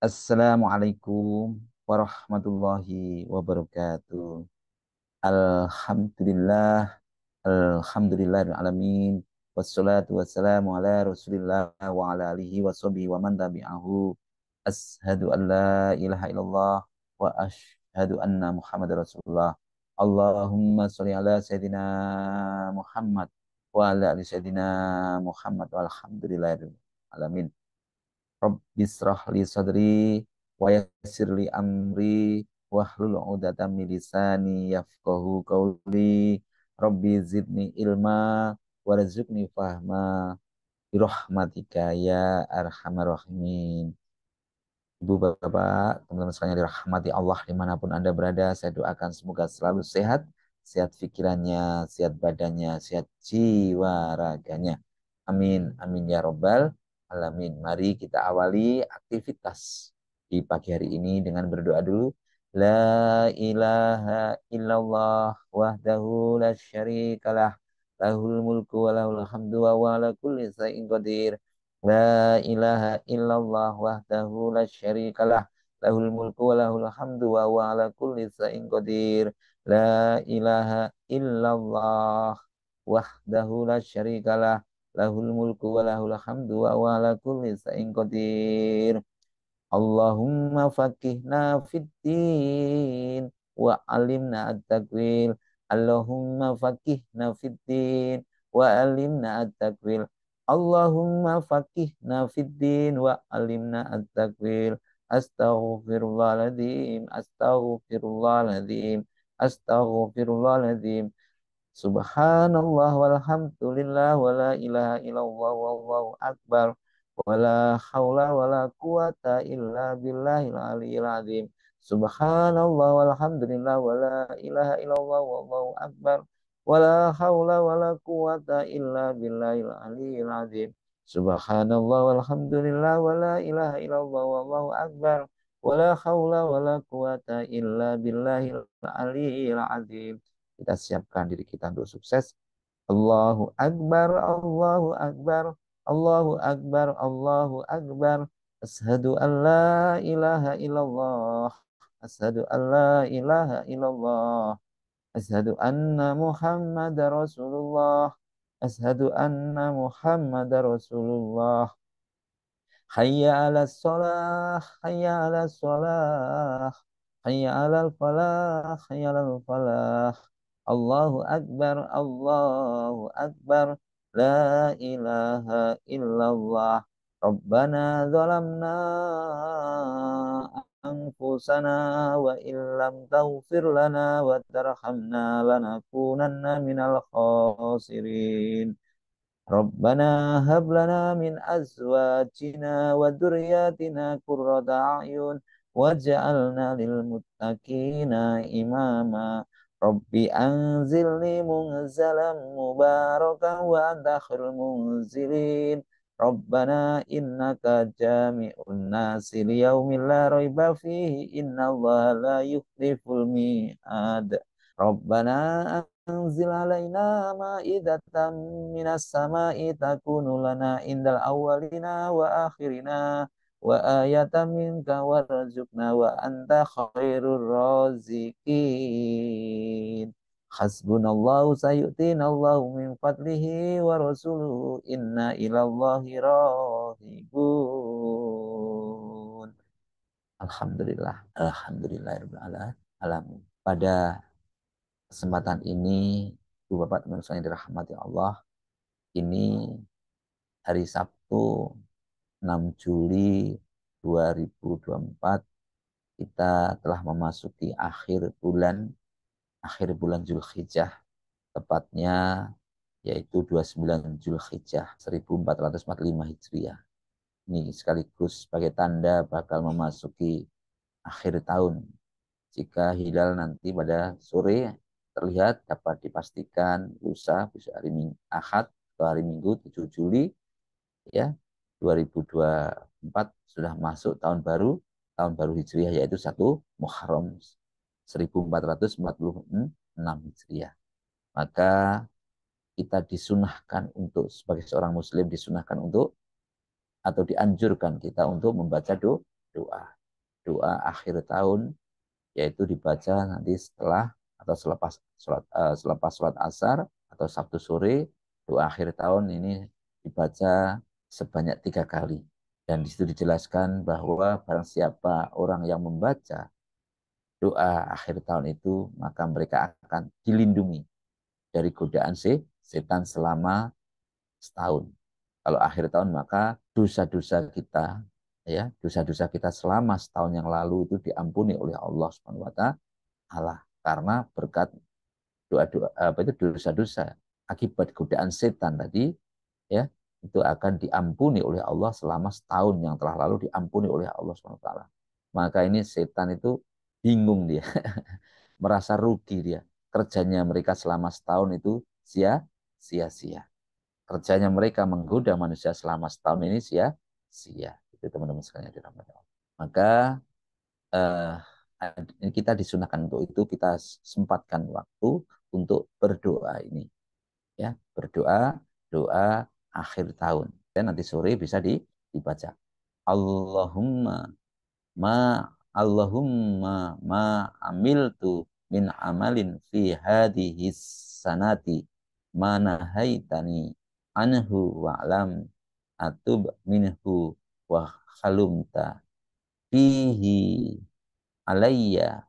Assalamualaikum warahmatullahi wabarakatuh. Alhamdulillah, Alhamdulillah alamin. Wassalatu wassalamu ala Rasulillah wa ala alihi wa sahbihi wa man tabi'ahu. Ashhadu an la ilaha illallah wa ashadu anna Muhammad Rasulullah. Allahumma sholli ala sayyidina Muhammad wa ala ali sayyidina Muhammad walhamdulillahi alamin. Rabbi israh li sadri wa yassir li amri wahlul 'uqdatam min lisani yafqahu qawli. Rabbi zidni ilma warzuqni fahma birahmatika ya arhamar rahimin. Ibu bapak, teman-teman sekalian dirahmati Allah dimanapun Anda berada, saya doakan semoga selalu sehat, sehat pikirannya, sehat badannya, sehat jiwa raganya. Amin, amin ya robbal alamin. Mari kita awali aktivitas di pagi hari ini dengan berdoa dulu. La ilaha illallah wahdahu la syarikalah lahul mulku wa lahul hamdu wa wa la kulli shay'in qadir. La ilaha illallah wahdahu la syarikalah lahul mulku wa lahul hamdu wa wa la kulli shay'in qadir. La ilaha illallah wahdahu la syarikalah lahul mulku wa lahul hamdu wa wa ala kulli sa'in qadir. Allahumma faqihna fid din wa alimna at-takwil. Allahumma faqihna fid din wa alimna at-takwil. Allahumma faqihna fid din wa alimna at-takwil. Astaghfirullahaladzim, astaghfirullahaladzim, astaghfirullahaladzim. Subhanallah walhamdulillah wala ilaha illallah wallahu akbar wala haula wala quwata illa billahil aliyil azim. Subhanallah walhamdulillah wala ilaha illallah wallahu akbar wala haula wala quwata illa billahil aliyil azim. Subhanallah walhamdulillah wala ilaha illallah wallahu akbar wala haula wala quwata illa billahil aliyil azim. Kita siapkan diri kita untuk sukses. Allahu Akbar, Allahu Akbar, Allahu Akbar, Allahu Akbar. Ashadu an la ilaha illallah. Ashadu an la ilaha illallah. Ashadu anna Muhammad Rasulullah. Ashadu anna Muhammad Rasulullah. Hayya ala salah, hayya ala salah. Hayya ala falah, hayya ala falah. Allahu Akbar, Allahu Akbar, La ilaha illallah. Rabbana zalamna anfusana wa illam tawfir lana wa tarhamna lanakunanna minal khasirin. Rabbana hab lana min azwajina wa dhurriyyatina qurrata a'yun waj'alna lil muttaqina imama. Rabbi anzilni munzalam mubarakan wa khairul munzilin. Rabbana innaka jami'un nasi liyaumil la raiba fihi Allah la yukhliful mi'ad. Rabbana anzil alaina ma'idatan minas sama'i takunu lana indal awalina wa akhirina wa ayatan minka warzuqna wa anta khairur raziqin hasbunallahu sayu'tina Allahu min fadlihi wa rasuluhu inna ilallahi rahiqun Alhamdulillah Alhamdulillah ya alamin pada kesempatan ini Ibu Bapak teman-teman yang dirahmati Allah ini hari Sabtu 6 Juli 2024 kita telah memasuki akhir bulan akhir bulan Zulhijjah tepatnya yaitu 29 Zulhijjah 1445 Hijriah. Ini sekaligus sebagai tanda bakal memasuki akhir tahun. Jika hilal nanti pada sore terlihat dapat dipastikan lusa bisa hari Ahad atau hari Minggu 7 Juli ya 2024 sudah masuk tahun baru, tahun baru Hijriah yaitu satu Muharram 1446 Hijriah. Maka kita disunahkan untuk sebagai seorang muslim disunahkan untuk atau dianjurkan kita untuk membaca doa. Doa akhir tahun yaitu dibaca nanti setelah atau selepas sholat uh, selepas sholat asar atau sabtu sore doa akhir tahun ini dibaca sebanyak tiga kali. Dan disitu dijelaskan bahwa barang siapa orang yang membaca doa akhir tahun itu, maka mereka akan dilindungi dari godaan setan selama setahun. Kalau akhir tahun maka dosa-dosa kita ya, dosa-dosa kita selama setahun yang lalu itu diampuni oleh Allah Subhanahu wa taala karena berkat doa-doa apa itu dosa-dosa akibat godaan setan tadi ya itu akan diampuni oleh Allah selama setahun yang telah lalu diampuni oleh Allah SWT. Maka ini setan itu bingung dia, merasa rugi dia. Kerjanya mereka selama setahun itu sia, sia Kerjanya mereka menggoda manusia selama setahun ini sia-sia. Itu teman-teman sekalian dirahmati Allah. Maka eh, kita disunahkan untuk itu kita sempatkan waktu untuk berdoa ini. Ya, berdoa, doa akhir tahun. Dan nanti sore bisa di, dibaca. Allahumma ma Allahumma ma amiltu min amalin fi hadhihi sanati mana haitani anhu wa lam atub minhu wa khalumta fihi alayya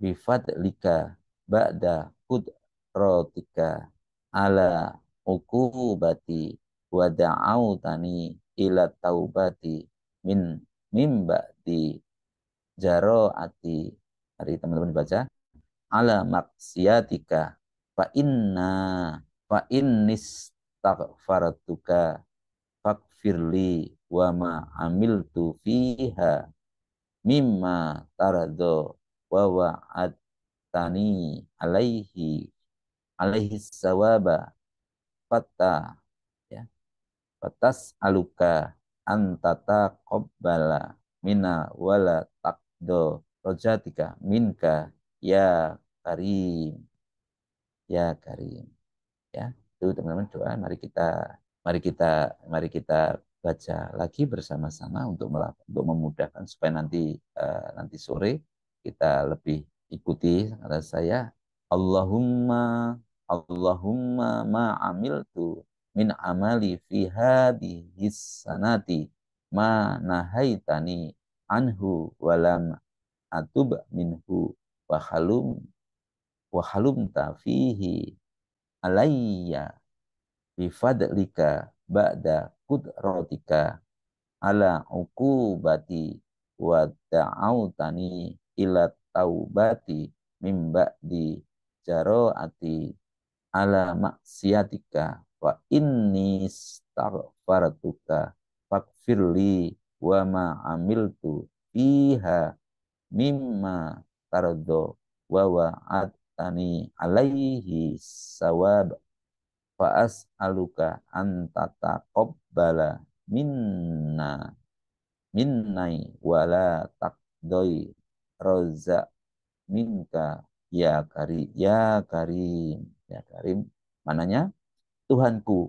bifadlika ba'da kudratika ala ukubati wa da'autani ila taubati min mimba jaro jaroati hari teman-teman dibaca ala maksiatika fa inna fa innis taghfartuka firli wama ma amiltu fiha mimma tarado wa tani alaihi alaihi sawaba fata ya fatas aluka antata kobala mina wala takdo rojatika minka ya karim ya karim ya itu teman-teman doa mari kita mari kita mari kita baca lagi bersama-sama untuk melakukan, untuk memudahkan supaya nanti uh, nanti sore kita lebih ikuti kata saya Allahumma Allahumma ma amiltu min amali fi hadhihi sanati ma nahaitani anhu walam atub minhu wa halum wa halum tafihi alayya fadlika ba'da qudratika ala uqubati wa da'autani ila taubati mim ba'di jaraati ala maksiatika wa inni staghfartuka fakfirli wa ma amiltu fiha mimma tardo wa wa'adtani alaihi sawab fa as'aluka an tataqabbala minna minnai wala takdoi rozak minka ya kari ya karim Ya, dari mananya Tuhanku,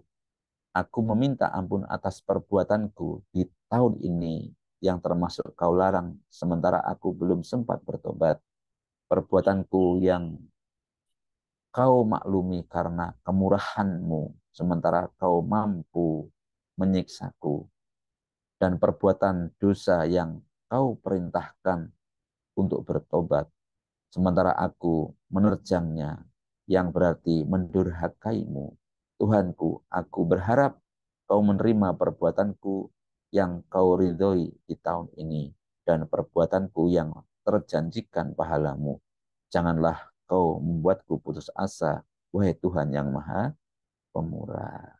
aku meminta ampun atas perbuatanku di tahun ini yang termasuk kau larang sementara aku belum sempat bertobat. Perbuatanku yang kau maklumi karena kemurahanmu sementara kau mampu menyiksaku dan perbuatan dosa yang kau perintahkan untuk bertobat sementara aku menerjangnya yang berarti mendurhakaimu. Tuhanku, aku berharap kau menerima perbuatanku yang kau ridhoi di tahun ini dan perbuatanku yang terjanjikan pahalamu. Janganlah kau membuatku putus asa, wahai Tuhan yang maha pemurah.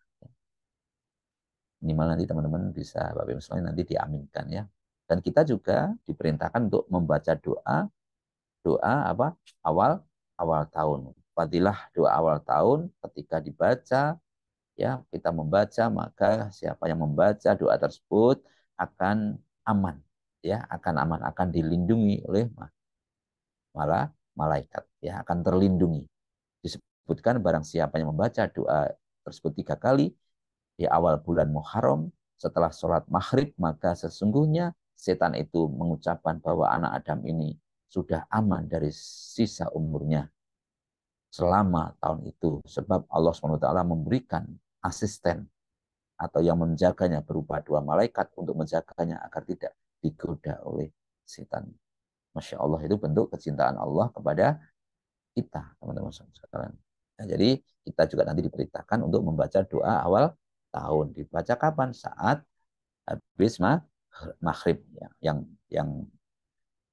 Minimal nanti teman-teman bisa Bapak Ibu semuanya nanti diaminkan ya. Dan kita juga diperintahkan untuk membaca doa doa apa awal awal tahun fadilah doa awal tahun ketika dibaca ya kita membaca maka siapa yang membaca doa tersebut akan aman ya akan aman akan dilindungi oleh malah malaikat ya akan terlindungi disebutkan barang siapa yang membaca doa tersebut tiga kali di awal bulan Muharram setelah sholat maghrib maka sesungguhnya setan itu mengucapkan bahwa anak Adam ini sudah aman dari sisa umurnya selama tahun itu. Sebab Allah SWT memberikan asisten atau yang menjaganya berupa dua malaikat untuk menjaganya agar tidak digoda oleh setan. Masya Allah itu bentuk kecintaan Allah kepada kita, teman-teman sekalian. Nah, jadi kita juga nanti diperintahkan untuk membaca doa awal tahun. Dibaca kapan? Saat habis maghrib ya. yang yang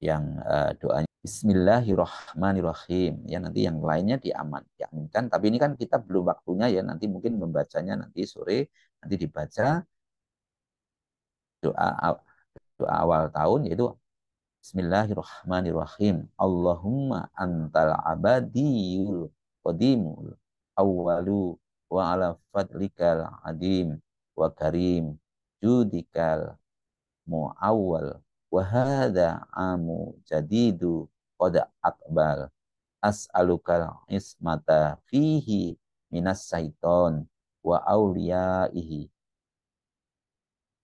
yang uh, doanya Bismillahirrahmanirrahim. Ya nanti yang lainnya diaman, diaminkan. Tapi ini kan kita belum waktunya ya. Nanti mungkin membacanya nanti sore, nanti dibaca doa doa awal tahun yaitu Bismillahirrahmanirrahim. Allahumma antal abadiyul qadimul awwalu wa ala fadlikal adim wa karim judikal muawwal wahada amu jadidu akbal akbar as'alukal ismata fihi minas syaiton wa awliyaihi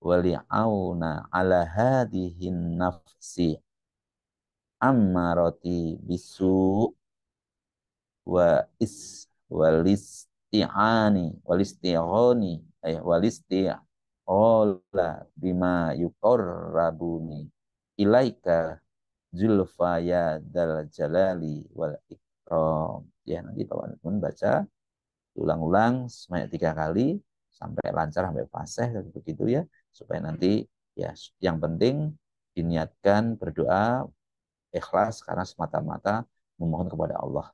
wali'auna ala hadihin nafsi ammarati bisu wa is walisti'ani walisti'ghani eh walisti'ola bima yukor rabuni ilaika zulfa ya dal jalali wal ikram. Ya, nanti Bapak pun baca ulang-ulang sebanyak tiga kali sampai lancar sampai fasih begitu ya supaya nanti ya yang penting diniatkan berdoa ikhlas karena semata-mata memohon kepada Allah.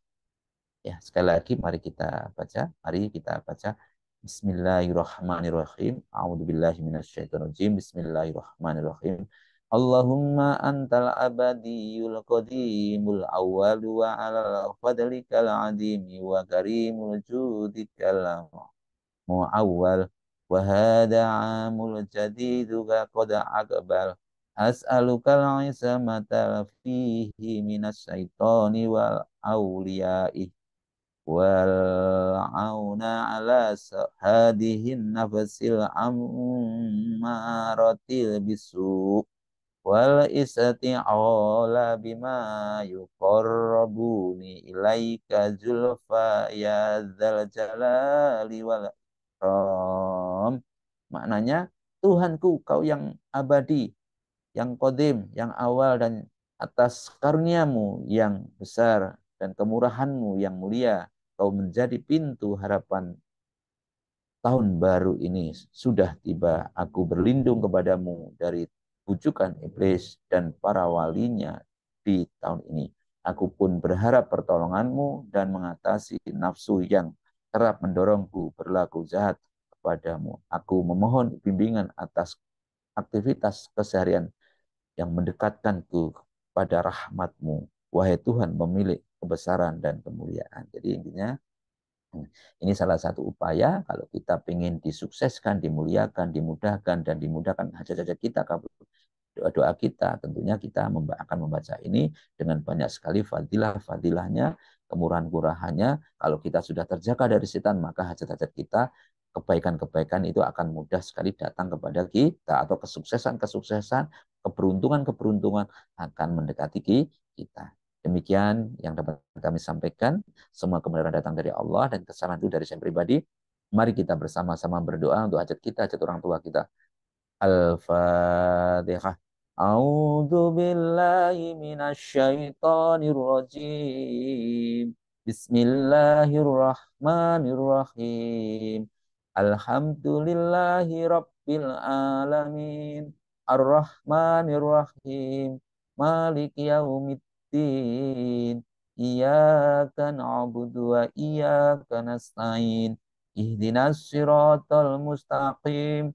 Ya, sekali lagi mari kita baca, mari kita baca Bismillahirrahmanirrahim. A'udzubillahi minasyaitonirrajim. Bismillahirrahmanirrahim. Allahumma antal abadiyul qadimul awwalu wa ala fadlikal adimi wa karimul judikal muawwal wa hada amul jadidu qad al as'alukal isamata fihi minas syaitani wal awliyai wal auna ala hadihin nafsil ammaratil bisu' wal ala bima yuqarrabuni ilaika zulfa ya dzal jalali wal ikram maknanya Tuhanku kau yang abadi yang kodim yang awal dan atas karuniamu yang besar dan kemurahanmu yang mulia kau menjadi pintu harapan tahun baru ini sudah tiba aku berlindung kepadamu dari bujukan iblis dan para walinya di tahun ini. Aku pun berharap pertolonganmu dan mengatasi nafsu yang kerap mendorongku berlaku jahat kepadamu. Aku memohon bimbingan atas aktivitas keseharian yang mendekatkanku kepada rahmatmu. Wahai Tuhan memilih kebesaran dan kemuliaan. Jadi intinya hmm, ini salah satu upaya kalau kita ingin disukseskan, dimuliakan, dimudahkan, dan dimudahkan hajat-hajat kita doa-doa kita. Tentunya kita akan membaca ini dengan banyak sekali fadilah-fadilahnya, kemurahan-kurahannya. Kalau kita sudah terjaga dari setan, maka hajat-hajat kita kebaikan-kebaikan itu akan mudah sekali datang kepada kita atau kesuksesan-kesuksesan, keberuntungan-keberuntungan akan mendekati kita. Demikian yang dapat kami sampaikan. Semua kebenaran datang dari Allah dan kesalahan itu dari saya pribadi. Mari kita bersama-sama berdoa untuk hajat kita, hajat orang tua kita, Al-Fatihah. A'udzu billahi minasyaitonir rajim. Bismillahirrahmanirrahim. Alhamdulillahi rabbil alamin. Ar-Rahmanirrahim. Malik yaumiddin. Iyyaka na'budu wa iyyaka nasta'in. Ihdinas siratal mustaqim.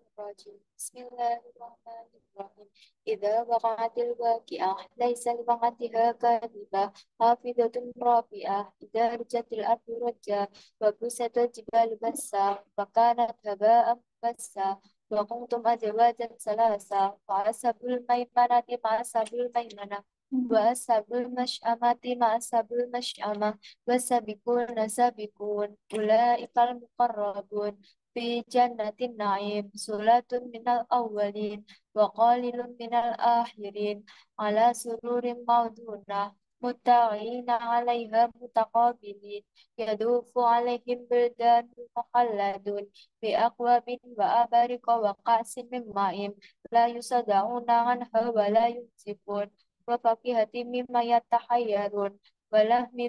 rajim. Bismillahirrahmanirrahim. Idza waqa'atil waqi'ah laisa li waqa'atiha kadhibah hafidatun rafi'ah idza rujatil ardu rajja wa busatil jibalu bassa wa kanat haba'an bassa wa kuntum ma ashabul maimanah wa ashabul masy'amati ma ashabul masy'amah wa sabiqun sabiqun fi jannatin na'im sulatun minal awwalin wa qalilun minal akhirin ala sururin mawduna muta'ina 'alaiha mutaqabilin yadufu 'alaihim bildan mukhalladun bi aqwabin wa abarika wa qasin min ma'im la yusada'una 'anha wa la yusifun wa faqihati mimma yatahayyarun wa lahmi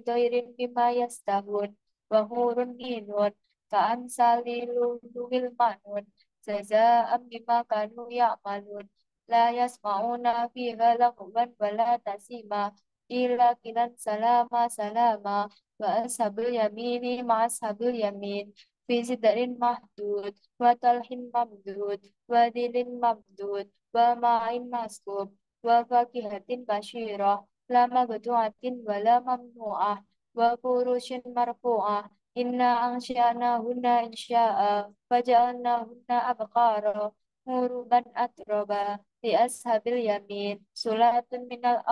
mimma yastahun wa hurun inun Ka'an salilu duwil ma'nun. Jaza'am makanu ya ya'malun. La yasma'una fiha lakuban wala tasima. Ila kilan salama salama. Wa ashabul yamini ma'ashabul yamin. Fi sidarin mahdud. Wa talhin mamdud. Wa dilin mamdud. Wa ma'in maskub. Wa fakihatin basyirah. Lama geduatin wala mamnu'ah. Wa furushin marfu'ah. Inna angsyana hunna insya'a na huna abakaro, Muruban atroba Li ashabil yamin Sulatun minal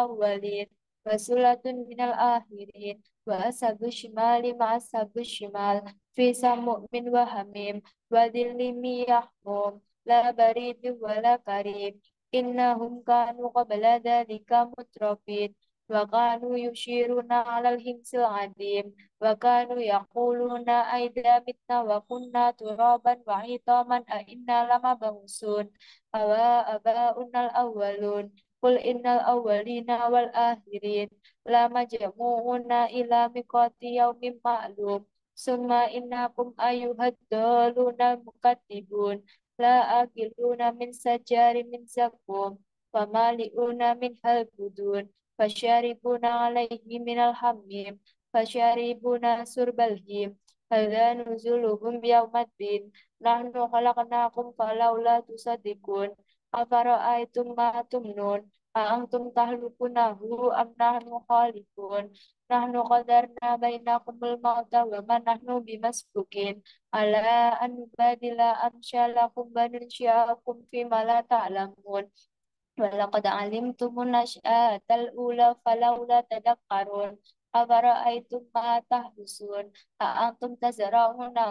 wa Sulatun minal akhirin Wa ashabu shimali ma'ashabu shimal Fisa mu'min wa hamim Wadillimi yahmum La baridu wa la karib Innahum kanu qabla dhalika mutrafid wa kanu na alal himsil adim wa kanu yaquluna na mitna wa kunna turaban wa hitaman a inna lama bangusun awa aba'unal awwalun Qul innal awwalina wal akhirin la majmu'una ila miqati yaumin ma'lum summa innakum ayyuhad daluna mukatibun, la akiluna min sajarin min zakum wa mali'una min halbudun fasyaribuna alaihi minal hamim fasyaribuna surbal him Hadza nuzuluhum yaumaddin nahnu khalaqnakum falaula tusaddiqun afara'aitum ma tumnun أأنتم تهلكونه أم نحن خالقون نحن قدرنا بينكم الموت وما نحن بمسبوقين على أن نبادل أمثالكم وننشئكم فيما لا تعلمون ولقد علمتم النشأة الأولى فلولا تذكرون أفرأيتم ما تحرسون أأنتم تزرعونه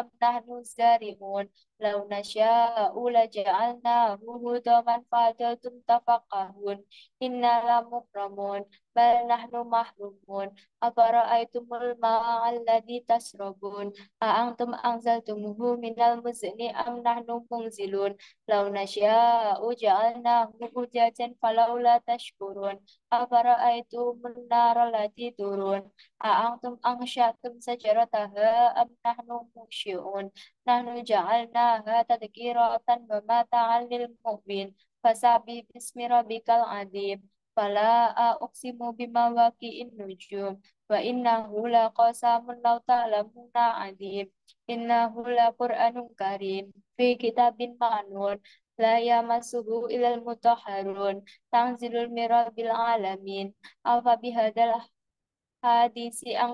أم نحن الزارعون لو نشاء لجعلناه هدما فأنتم تفقهون إنا لمكرمون bal nahnu mahrumun afara'aitumul ma'a alladhi tum a'antum anzaltumuhu minal muzni am nahnu munzilun law nasya'u ja'alnahu hujajan falaula tashkurun afara'aitumul nara allati turun a'antum angsyatum sajarataha am nahnu munsyi'un nahnu ja'alnaha tadkiratan wa mata'an lil mu'min fasabi bismi rabbikal adib fala aqsimu bima waqi'in nujum wa innahu qasamun law ta'lamuna adib, innahu qur'anun karim fi kitabin ma'nun la yamassuhu ilal mutahharun tanzilul mirabil alamin afa bihadal hadisi ang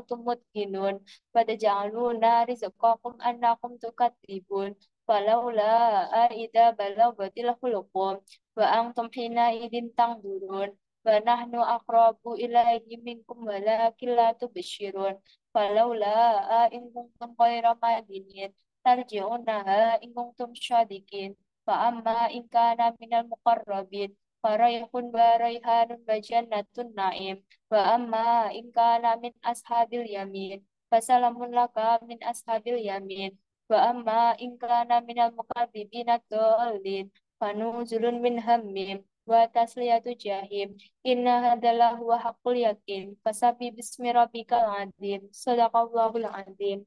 pada antum sekokum anakum tukat ribun walau tukadzibun ida balau balagatil hulqum wa ang tumpina idin tangdurun wa akrabu ilaihi minkum walakin la tubsyirun falaula in kuntum ghayra madinin tarji'unaha in tum syadikin. fa amma in minal muqarrabin Faraihun wa raihanun wa jannatun na'im wa amma in min ashabil yamin fasalamun laka min ashabil yamin wa amma minal muqarrabin ad-dallin fanuzulun min hammim wa tasliyatu jahim inna hadalah wa haqqul yakin fasabi bismi rabbikal azim sadaqallahul azim